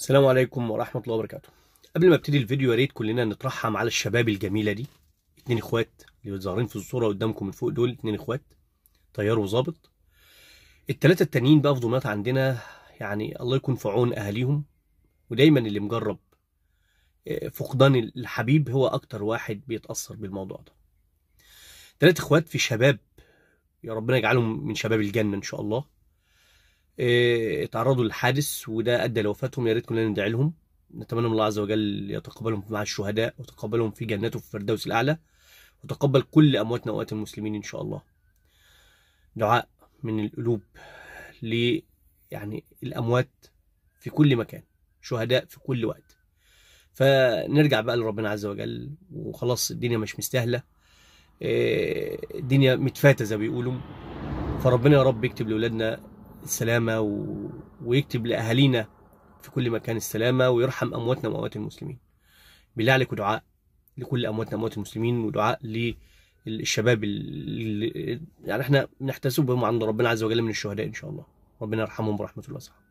السلام عليكم ورحمة الله وبركاته قبل ما ابتدي الفيديو يا ريت كلنا نترحم على الشباب الجميلة دي اتنين اخوات اللي ظاهرين في الصورة قدامكم من فوق دول اتنين اخوات طيار وظابط التلاتة التانيين بقى في دمياط عندنا يعني الله يكون في عون اهاليهم ودايما اللي مجرب آه، فقدان الحبيب هو اكتر واحد بيتأثر بالموضوع ده تلات اخوات في شباب يا ربنا يجعلهم من شباب الجنة ان شاء الله اتعرضوا إيه، للحادث وده ادى لوفاتهم يا ريت كلنا ندعي لهم نتمنى من الله عز وجل يتقبلهم مع الشهداء وتقبلهم في جنته في الفردوس الاعلى وتقبل كل امواتنا واموات المسلمين ان شاء الله دعاء من القلوب ل يعني الاموات في كل مكان شهداء في كل وقت فنرجع بقى لربنا عز وجل وخلاص الدنيا مش مستاهله إيه، الدنيا متفاته زي ما بيقولوا فربنا يا رب يكتب لاولادنا السلامة و... ويكتب لأهالينا في كل مكان السلامة ويرحم أمواتنا وأموات المسلمين بالله عليك ودعاء لكل أمواتنا وأموات المسلمين ودعاء للشباب اللي يعني احنا نحتسبهم عند ربنا عز وجل من الشهداء إن شاء الله ربنا يرحمهم برحمته الواسعة